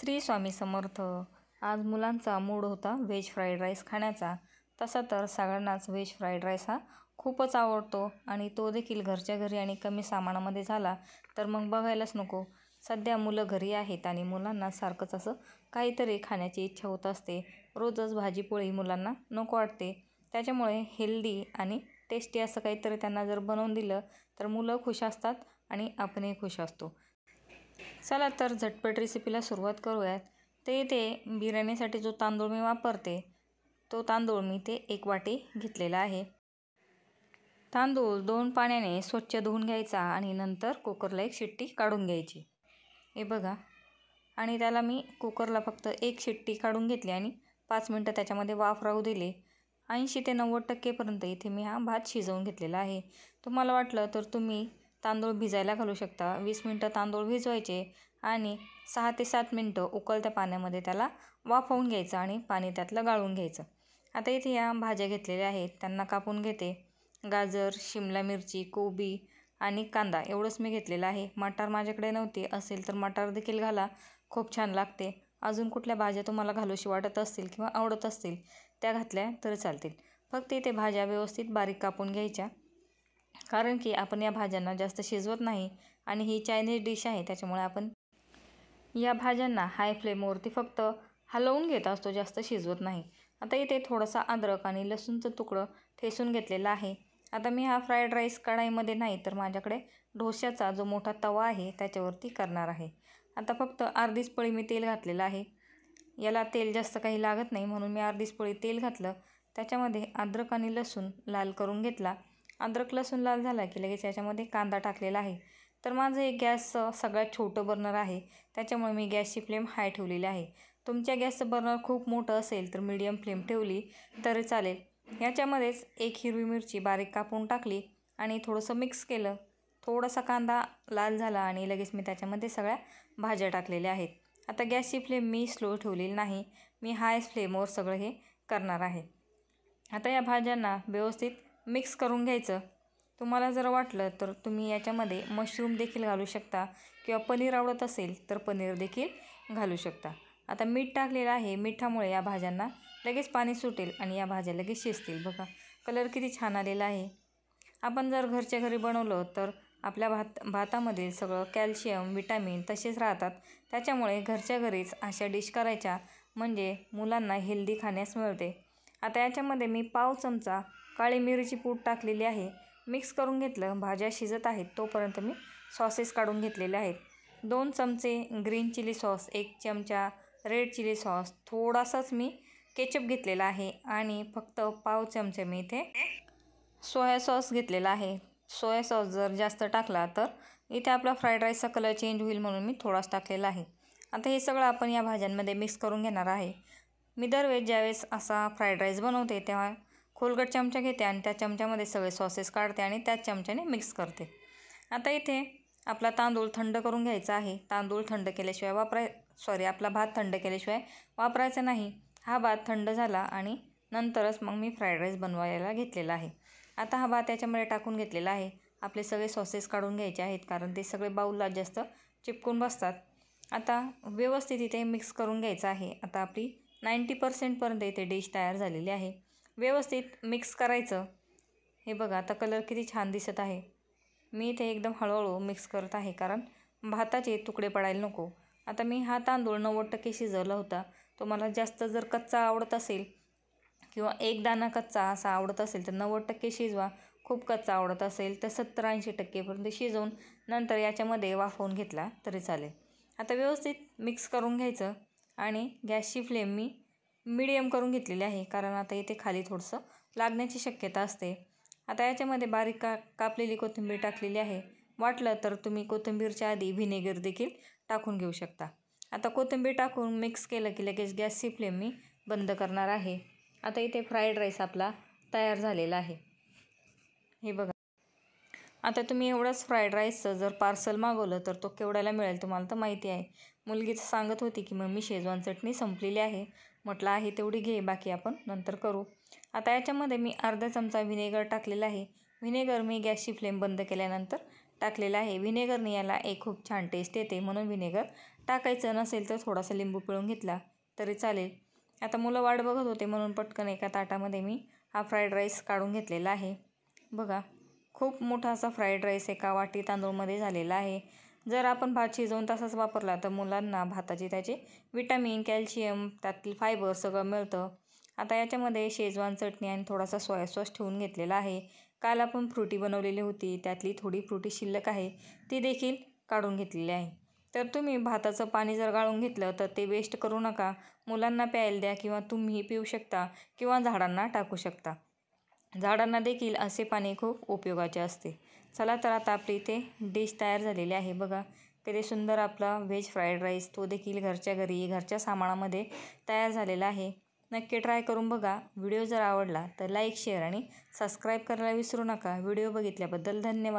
श्री स्वामी समर्थ आज मुलांचा मूड होता व्हेज फ्राईड राईस खाण्याचा तसा तर सगळ्यांनाच व्हेज फ्राईड राईस हा खूपच आवडतो आणि तो देखील घरच्या घरी आणि कमी सामानामध्ये झाला तर मग बघायलाच नको सध्या मुलं घरी आहेत आणि मुलांना सारखंच असं काहीतरी खाण्याची इच्छा होत असते रोजच भाजीपोळी मुलांना नको वाटते त्याच्यामुळे हेल्दी आणि टेस्टी असं काहीतरी त्यांना जर बनवून दिलं तर मुलं खुश असतात आणि आपणही खुश असतो चला तर झटपट रेसिपीला सुरुवात करूयात ते इथे बिर्याणीसाठी जो तांदूळ मी वापरते तो तांदूळ मी ते एक वाटी घेतलेला आहे तांदूळ दोन पाण्याने स्वच्छ धुवून घ्यायचा आणि नंतर कुकरला एक शिट्टी काढून घ्यायची हे बघा आणि त्याला मी कुकरला फक्त एक शिट्टी काढून घेतली आणि पाच मिनटं त्याच्यामध्ये वाफ राहू दिले ऐंशी ते नव्वद टक्केपर्यंत इथे मी हा भात शिजवून घेतलेला आहे तुम्हाला वाटलं तर तुम्ही तांदूळ भिजायला घालू शकता वीस मिनटं तांदूळ भिजवायचे आणि सहा ते सात मिनटं उकळत्या पाण्यामध्ये त्याला वाफवून घ्यायचं आणि पाणी त्यातलं गाळून घ्यायचं आता इथे या भाज्या घेतलेल्या आहेत त्यांना कापून घेते गाजर शिमला मिरची कोबी आणि कांदा एवढंच मी घेतलेलं आहे मटार माझ्याकडे नव्हते असेल तर मटार देखील घाला खूप छान लागते अजून कुठल्या भाज्या तुम्हाला घालूशी वाटत असतील किंवा आवडत असतील त्या घातल्या तर चालतील फक्त इथे भाज्या व्यवस्थित बारीक कापून घ्यायच्या कारण की आपण या भाज्यांना जास्त शिजवत नाही आणि ही चायनीज डिश आहे त्याच्यामुळे आपण या भाज्यांना हाय फ्लेमवरती फक्त हलवून घेत असतो जास्त शिजवत नाही आता इथे थोडासा अद्रक आणि लसूणचं तुकडं ठेसून घेतलेला आहे आता मी हा फ्राईड राईस कढाईमध्ये नाही तर माझ्याकडे ढोश्याचा जो मोठा तवा आहे त्याच्यावरती करणार आहे आता फक्त अर्धीच पळी मी तेल घातलेलं आहे याला तेल जास्त काही लागत नाही म्हणून मी अर्धीच पळी तेल घातलं त्याच्यामध्ये अद्रक आणि लसूण लाल करून घेतला अद्रक लसूण लाल झाला की लगेच याच्यामध्ये कांदा टाकलेला आहे तर माझं एक गॅस सगळ्यात छोटं बर्नर आहे त्याच्यामुळे मी गॅसची फ्लेम हाय ठेवलेली आहे तुमच्या गॅसचं बर्नर खूप मोठं असेल तर मीडियम फ्लेम ठेवली तर चालेल याच्यामध्येच एक हिरवी मिरची बारीक कापून टाकली आणि थोडंसं मिक्स केलं थोडासा कांदा लाल झाला आणि लगेच मी त्याच्यामध्ये सगळ्या भाज्या टाकलेल्या आहेत आता गॅसची फ्लेम मी स्लो ठेवलेली नाही मी हाय फ्लेमवर सगळं हे करणार आहे आता या भाज्यांना व्यवस्थित मिक्स करून घ्यायचं तुम्हाला जर वाटलं तर तुम्ही याच्यामध्ये मशरूम देखील घालू शकता किंवा पनीर आवडत असेल तर पनीर देखील घालू शकता आता मीठ टाकलेलं आहे मिठामुळे या भाज्यांना लगेच पाणी सुटेल आणि या भाज्या लगेच शिजतील बघा कलर किती छान आलेला आहे आपण जर घरच्या घरी बनवलं तर आपल्या भात भातामधील सगळं कॅल्शियम विटॅमिन तसेच राहतात त्याच्यामुळे घरच्या घरीच अशा डिश करायच्या म्हणजे मुलांना हेल्दी खाण्यास मिळते आता याच्यामध्ये मी पाव चमचा काळी मिरीची पूड टाकलेली आहे मिक्स करून घेतलं भाज्या शिजत आहेत तोपर्यंत मी सॉसेस काढून घेतलेले आहेत दोन चमचे ग्रीन चिली सॉस एक चमचा रेड चिली सॉस थोडासाच मी केचप घेतलेला आहे आणि फक्त पाव चमचे मी इथे सोया सॉस घेतलेला आहे सोया सॉस जर जास्त टाकला तर इथे आपला फ्राईड राईसचा कलर चेंज होईल म्हणून मी थोडाच टाकलेला आहे आता हे सगळं आपण या भाज्यांमध्ये मिक्स करून घेणार आहे मी दरवेळेस ज्यावेळेस असा फ्राईड राईस बनवते तेव्हा खोलगट चमचा घेते आणि त्या चमच्यामध्ये सगळे सॉसेस काढते आणि त्याच चमच्याने मिक्स करते आता इथे आपला तांदूळ थंड करून घ्यायचा आहे तांदूळ थंड केल्याशिवाय वापराय सॉरी आपला भात थंड केल्याशिवाय वापरायचा नाही हा भात थंड झाला आणि नंतरच मग मी फ्राईड राईस बनवायला घेतलेला आहे आता हा भात याच्यामध्ये टाकून घेतलेला आहे आपले सगळे सॉसेस काढून घ्यायचे आहेत कारण ते सगळे बाऊलला जास्त चिपकून बसतात आता व्यवस्थित इथे मिक्स करून घ्यायचं आहे आता आपली नाईंटी पर्सेंटपर्यंत इथे डिश तयार झालेली आहे व्यवस्थित मिक्स करायचं हे बघा आता कलर किती छान दिसत आहे मी इथे एकदम हळूहळू मिक्स करत आहे कारण भाताचे तुकडे पडायला नको आता मी हा तांदूळ नव्वद टक्के शिजवला होता तो मला जास्त जर कच्चा आवडत असेल किंवा एक दाना कच्चा असा आवडत असेल तर नव्वद टक्के शिजवा खूप कच्चा आवडत असेल तर सत्तर ऐंशी टक्केपर्यंत शिजवून नंतर याच्यामध्ये वाफवून घेतला तरी चालेल आता व्यवस्थित मिक्स करून घ्यायचं आणि गॅसची फ्लेम मी मिडियम करून घेतलेले आहे कारण आता इथे खाली थोडंसं लागण्याची शक्यता असते आता याच्यामध्ये बारीक का कापलेली कोथिंबीर टाकलेली आहे वाटलं तर तुम्ही कोथिंबीरच्या आधी व्हिनेगर देखील टाकून घेऊ शकता आता कोथिंबीर टाकून मिक्स केलं की लगेच गॅसची फ्लेम मी बंद करणार आहे आता इथे फ्राईड राईस आपला तयार झालेला आहे हे बघा आता तुम्ही एवढंच फ्राईड राईसचं जर पार्सल मागवलं तर तो केवढ्याला मिळेल तुम्हाला तर माहिती आहे मुलगीच सांगत होती की मम्मी शेजवान चटणी संपलेली आहे म्हटलं आहे तेवढी घे बाकी आपण नंतर करू आता याच्यामध्ये मी अर्धा चमचा व्हिनेगर टाकलेला आहे व्हिनेगर मी गॅसची फ्लेम बंद केल्यानंतर टाकलेला आहे व्हिनेगरने याला एक खूप छान टेस्ट येते म्हणून व्हिनेगर टाकायचं नसेल तर थोडासा लिंबू पिळून घेतला तरी चालेल आता मुलं वाट बघत होते म्हणून पटकन एका ताटामध्ये मी हा फ्राईड राईस काढून घेतलेला आहे बघा खूप मोठा असा फ्राईड राईस एका वाटी तांदूळमध्ये झालेला आहे जर आपण भात शिजवून तसाच वापरला तर मुलांना भाताचे त्याचे विटामिन कॅल्शियम त्यातील फायबर सगळं मिळतं आता याच्यामध्ये शेजवान चटणी आणि थोडासा सोया सॉस ठेवून घेतलेला आहे काल आपण फ्रुटी बनवलेली होती त्यातली थोडी फ्रुटी शिल्लक आहे ती देखील काढून घेतलेली आहे तर तुम्ही भाताचं पाणी जर गाळून घेतलं तर ते वेस्ट करू नका मुलांना प्यायला द्या किंवा तुम्ही पिऊ शकता किंवा झाडांना टाकू शकता झाडांना देखील असे पाणी खूप उपयोगाचे असते चला तर आता आपली इथे डिश तयार झालेली आहे बघा किती सुंदर आपला व्हेज फ्राईड राईस तो देखील घरच्या घरी घरच्या सामानामध्ये तयार झालेला आहे नक्की ट्राय करून बघा व्हिडिओ जर आवडला तर लाईक शेअर आणि सबस्क्राईब करायला विसरू नका व्हिडिओ बघितल्याबद्दल धन्यवाद